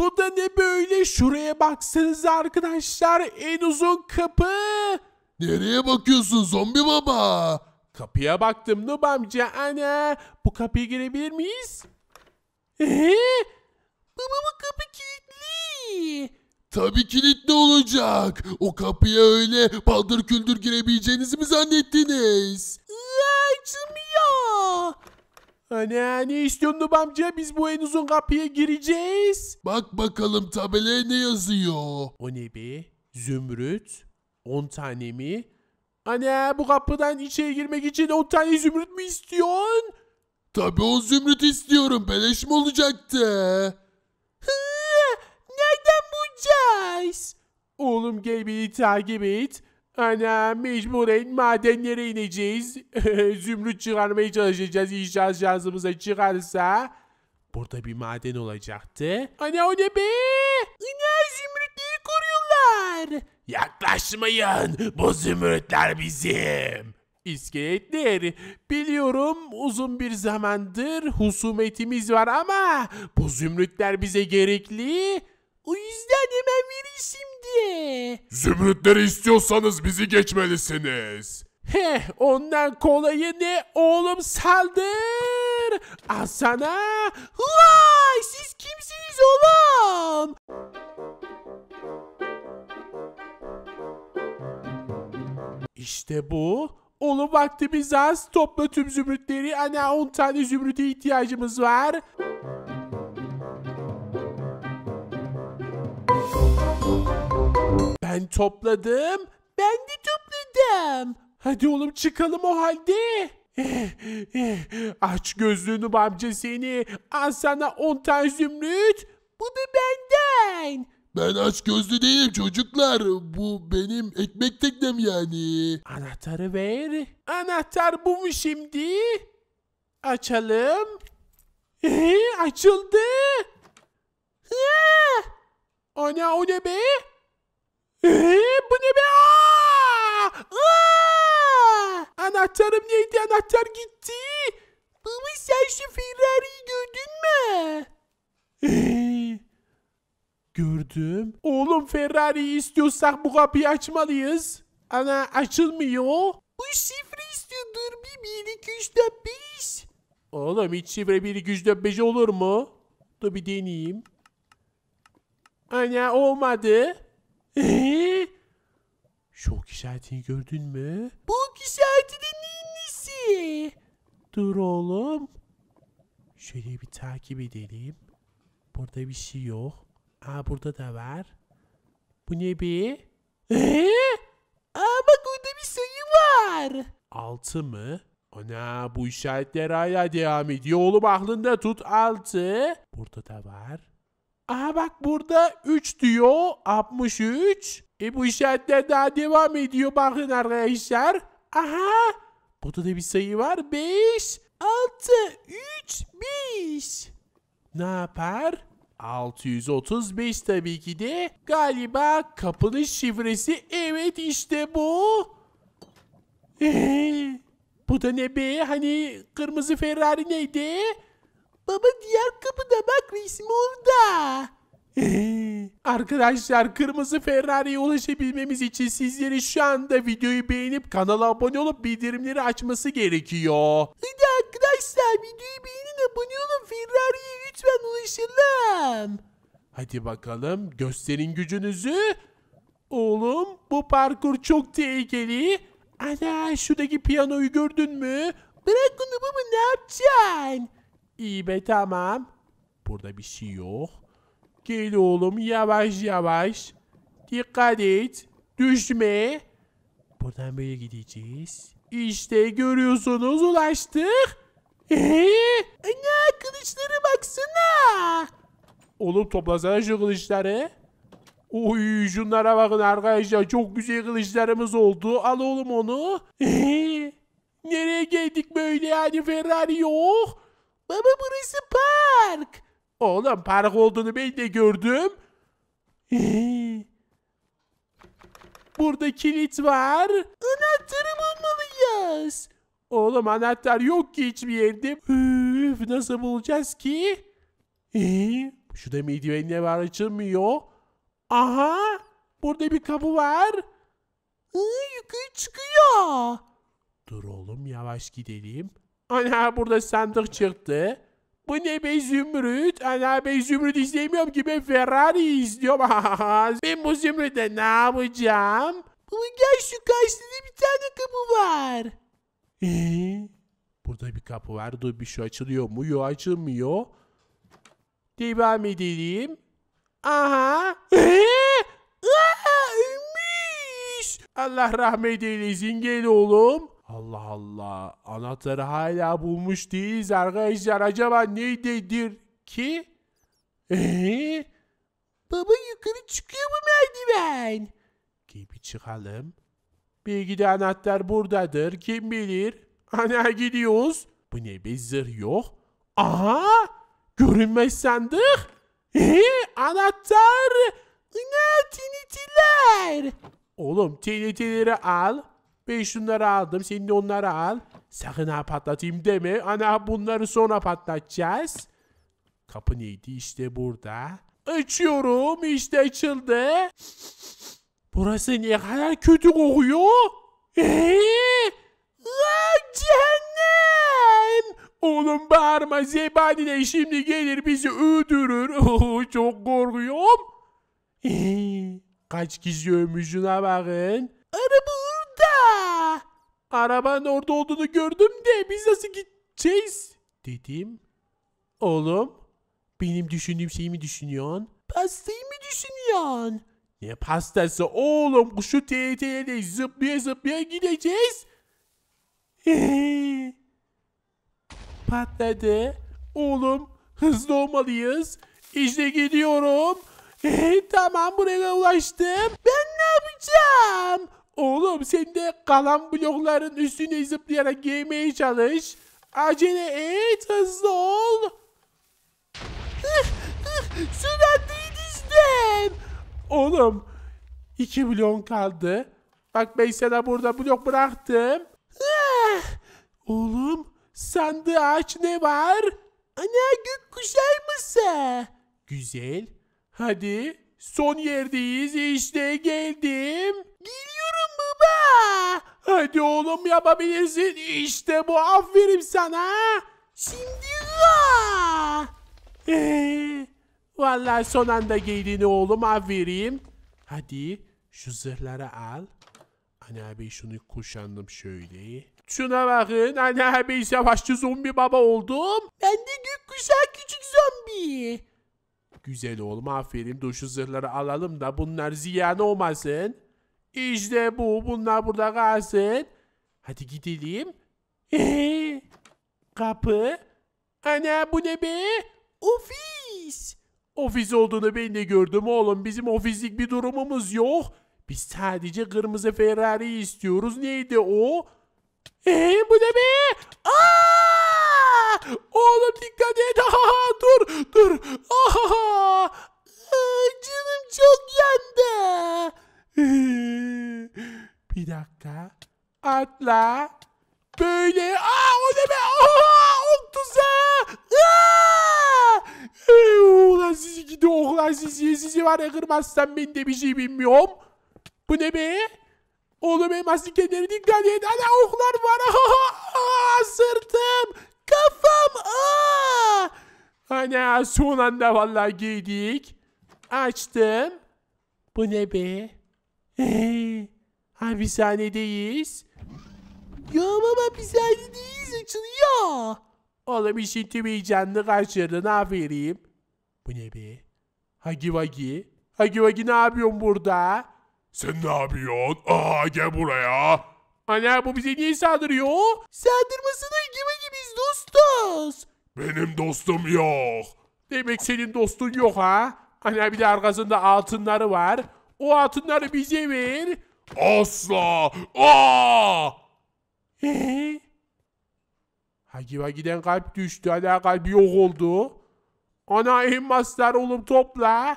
Bu da ne böyle? Şuraya baksanız arkadaşlar en uzun kapı. Nereye bakıyorsun zombi baba? Kapıya baktım Nub amca ana. Bu kapıya girebilir miyiz? Ee? Baba bu kapı kilitli. Tabii kilitli olacak. O kapıya öyle paldır küldür girebileceğinizi mi zannettiniz? Iı, açılmıyor. Ana hani, ne istiyorsun amca? Biz bu en uzun kapıya gireceğiz. Bak bakalım tabelaya ne yazıyor? O ne be? Zümrüt? 10 tane mi? Ana hani, bu kapıdan içeri girmek için 10 tane zümrüt mü istiyorsun? Tabii o zümrüt istiyorum. Beleş mi olacaktı? Hı, nereden bulacağız? Oğlum gel beni takip et. Ana mecburen madenlere ineceğiz. Zümrüt çıkarmaya çalışacağız inşallah şansımıza çıkarsa. Burada bir maden olacaktı. Ana o ne be? Ana zümrütleri koruyorlar. Yaklaşmayın. Bu zümrütler bizim. İskeletler, biliyorum uzun bir zamandır husumetimiz var ama bu zümrütler bize gerekli. O yüzden hemen verin şimdi. Zümrütleri istiyorsanız bizi geçmelisiniz. Heh ondan kolayı ne oğlum saldır. Al sana. Vay siz kimsiniz oğlum? İşte bu. Oğlum vaktimiz az. Topla tüm zümrütleri. Ana 10 tane zümrüte ihtiyacımız var. Ben topladım. Ben de topladım. Hadi oğlum çıkalım o halde. Eh, eh, aç gözlüğünü amca seni. Al sana 10 tane zümrüt. Bu da benden. Ben aç gözlü değilim çocuklar. Bu benim ekmek teknem yani. Anahtarı ver. Anahtar bu mu şimdi? Açalım. Eh, açıldı. Ha! Ana o ne be? Ee bu ne be? Aa! Aa! Anahtarım neydi? Anahtar gitti. Baba sen şu Ferrari'yi gördün mü? Ee gördüm. Oğlum Ferrari'yi istiyorsak bu kapıyı açmalıyız. Ana açılmıyor. Bu şifre istiyordur. Bir, bir, iki, üç, dört, beş. Oğlum hiç şifre bir, iki, üç, dört, beş olur mu? Dur bir deneyeyim. Ana olmadı. Ee? Şok işaretini gördün mü? Bok işaretinin nesi? Dur oğlum. Şöyle bir takip edelim. Burada bir şey yok. Aa burada da var. Bu ne be? Ee? Aa bak orada bir sayı var. Altı mı? Ana bu işaretler hala devam ediyor. Oğlum aklında tut altı. Burada da var. Aha bak burada 3 diyor. 63. E bu işaretler daha devam ediyor. Bakın arkadaşlar. Aha. Burada da bir sayı var. 5, 6, 3, 5. Ne yapar? 635 tabii ki de galiba kapının şifresi evet işte bu. Ee, bu da ne be? Hani kırmızı Ferrari neydi? Baba diğer kapıda bak resim orada. Arkadaşlar kırmızı Ferrari'ye ulaşabilmemiz için sizleri şu anda videoyu beğenip kanala abone olup bildirimleri açması gerekiyor. Hadi arkadaşlar videoyu beğenin abone olun Ferrari'ye lütfen ulaşalım. Hadi bakalım gösterin gücünüzü. Oğlum bu parkur çok tehlikeli. Ana şuradaki piyanoyu gördün mü? Bırak onu baba ne yapacaksın? İyi be tamam. Burada bir şey yok. Gel oğlum yavaş yavaş. Dikkat et. Düşme. Buradan böyle gideceğiz. İşte görüyorsunuz ulaştık. Eee? ne kılıçları baksana. Oğlum toplasana şu kılıçları. Oy şunlara bakın arkadaşlar. Çok güzel kılıçlarımız oldu. Al oğlum onu. Eee? Nereye geldik böyle yani Ferrari yok. Baba burası park. Oğlum park olduğunu ben de gördüm. Ee, burada kilit var. Anahtarı bulmalıyız. Oğlum anahtar yok ki hiçbir yerde. Üf, nasıl bulacağız ki? Ee, şurada ne var açılmıyor. Aha burada bir kapı var. Ee, yukarı çıkıyor. Dur oğlum yavaş gidelim. Ana burada sandık çıktı. Bu ne be Zümrüt? Ana ben Zümrüt izlemiyorum ki ben Ferrari izliyorum. ben bu zümrüde ne yapacağım? Ama gel şu karşısında bir tane kapı var. Ee, burada bir kapı var. Dur bir şey açılıyor mu? Yok açılmıyor. Devam edelim. Aha. Aha, ee, Aa, Allah rahmet eylesin. Gel oğlum. Allah Allah. Anahtarı hala bulmuş değiliz arkadaşlar. Acaba nerededir ki? Ee? Baba yukarı çıkıyor mu merdiven? Gibi çıkalım. Belki de anahtar buradadır. Kim bilir? Ana gidiyoruz. Bu ne be zırh yok. Aha! Görünmez sandık. Ee? Anahtar! Ne tinitiler? Oğlum tinitileri al. Ben şunları aldım. Sen de onları al. Sakın ha patlatayım deme. Ana bunları sonra patlatacağız. Kapı neydi? İşte burada. Açıyorum. İşte açıldı. Burası ne kadar kötü kokuyor. Eee? Cehennem! Oğlum bağırma zebani şimdi gelir bizi öldürür. Çok korkuyorum. Kaç kişi ölmüş şuna bakın. Arabanın orada olduğunu gördüm de biz nasıl gideceğiz? Dedim. Oğlum benim düşündüğüm şeyi mi düşünüyorsun? Pastayı mı düşünüyorsun? Ne pastası oğlum şu TRT'ye de zıplaya zıplaya gideceğiz. Patladı. Oğlum hızlı olmalıyız. İşte gidiyorum. tamam buraya ulaştım. Ben ne yapacağım? Oğlum sen de kalan blokların üstüne zıplayarak giymeye çalış. Acele et hızlı ol. Süratli dizdim. Oğlum iki blok kaldı. Bak ben sana burada blok bıraktım. Oğlum sandığı aç ne var? Ana gök kuşar Güzel. Hadi son yerdeyiz işte geldim. Geliyorum. Hadi oğlum yapabilirsin. İşte bu aferin sana. Şimdi la. Ee, eh, vallahi son anda geldiğini oğlum aferin. Hadi şu zırhları al. Anne abi şunu kuşandım şöyle. Şuna bakın anne abi savaşçı zombi baba oldum. Ben de gökkuşağı küçük zombi. Güzel oğlum aferin. Dur şu zırhları alalım da bunlar ziyan olmasın. İşte bu. Bunlar burada kalsın. Hadi gidelim. Ee, kapı. Ana bu ne be? Ofis. Ofis olduğunu ben de gördüm oğlum. Bizim ofislik bir durumumuz yok. Biz sadece kırmızı Ferrari istiyoruz. Neydi o? Ee, bu ne be? Aa! kartla böyle aa o ne be aa oktuza aa ee, oğlan sizi gidi oğlan sizi sizi var ya kırmazsam ben de bir şey bilmiyorum bu ne be oğlum elmasın kenarı dikkat et ana oklar var aa, aa sırtım kafam aa ana son anda vallahi giydik açtım bu ne be eee hapishanedeyiz biz aynı değiliz açılıyor. Oğlum işittim heyecanlı karşılığını aferin. Bu ne be? Hagi Vagi. Hagi Vagi ne yapıyorsun burada? Sen ne yapıyorsun? Aa gel buraya. Ana bu bize niye saldırıyor? Saldırmasına Hagi Vagi biz dostuz. Benim dostum yok. Demek senin dostun yok ha? Ana bir de arkasında altınları var. O altınları bize ver. Asla. Aa! Ee? Hakiva giden kalp düştü. Ana kalp yok oldu. Ana elmaslar oğlum topla.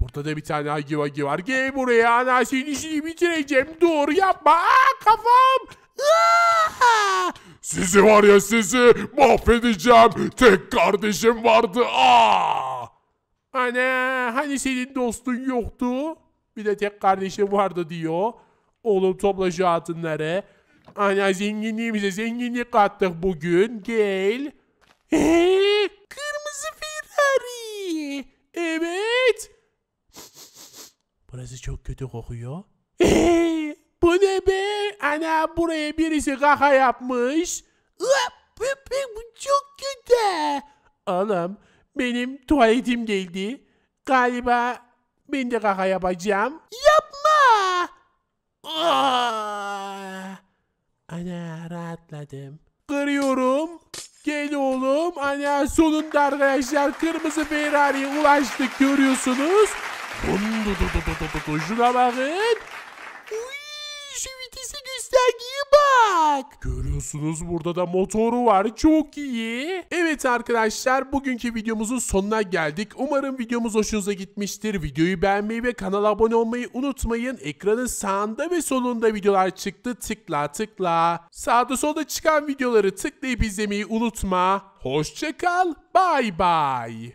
Burada da bir tane hagi vagi var. Gel buraya ana senin işini bitireceğim. Dur yapma. Aa, kafam. Aa! Sizi var ya sizi mahvedeceğim. Tek kardeşim vardı. Aa! Ana hani senin dostun yoktu? Bir de tek kardeşim vardı diyor. Oğlum topla şu altınları. Ana zenginliğimize zenginlik kattık bugün. Gel. Ee, kırmızı Ferrari. Evet. Burası çok kötü kokuyor. Ee, bu ne be? Ana buraya birisi kaka yapmış. Bu çok kötü. Oğlum benim tuvaletim geldi. Galiba ben de kaka yapacağım. Yapma. Aa. Ana rahatladım. Kırıyorum. Gel oğlum. Ana sonunda arkadaşlar kırmızı Ferrari'ye ulaştık görüyorsunuz. Şuna bakın. bak. Görüyorsunuz burada da motoru var. Çok iyi. Evet arkadaşlar bugünkü videomuzun sonuna geldik. Umarım videomuz hoşunuza gitmiştir. Videoyu beğenmeyi ve kanala abone olmayı unutmayın. Ekranın sağında ve solunda videolar çıktı. Tıkla tıkla. Sağda solda çıkan videoları tıklayıp izlemeyi unutma. Hoşçakal. Bay bay.